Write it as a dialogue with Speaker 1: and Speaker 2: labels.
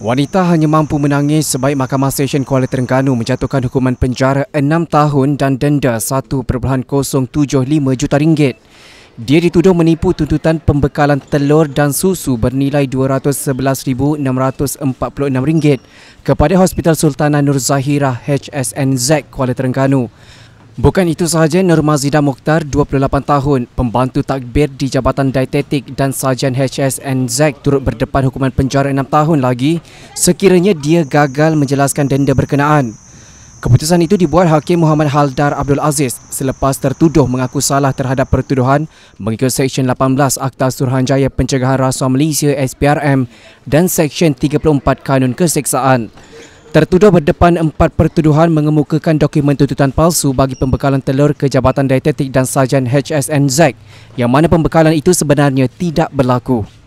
Speaker 1: Wanita hanya mampu menangis sebaik Mahkamah stesen Kuala Terengganu menjatuhkan hukuman penjara 6 tahun dan denda 1.075 juta ringgit. Dia dituduh menipu tuntutan pembekalan telur dan susu bernilai 211,646 ringgit kepada Hospital Sultanah Nur Zahirah HSNZ Kuala Terengganu. Bukan itu sahaja, Nur Mazida Mokhtar, 28 tahun, pembantu takbir di Jabatan Dietetik dan Sarjan HSNZ turut berdepan hukuman penjara enam tahun lagi sekiranya dia gagal menjelaskan denda berkenaan. Keputusan itu dibuat Hakim Muhammad Haldar Abdul Aziz selepas tertuduh mengaku salah terhadap pertuduhan mengikut Seksyen 18 Akta Suruhanjaya Pencegahan Rasuah Malaysia SPRM dan Seksyen 34 Kanun Keseksaan. Tertuduh berdepan empat pertuduhan mengemukakan dokumen tuntutan palsu bagi pembekalan telur ke Jabatan Dietetik dan Sarjan HSNZ yang mana pembekalan itu sebenarnya tidak berlaku.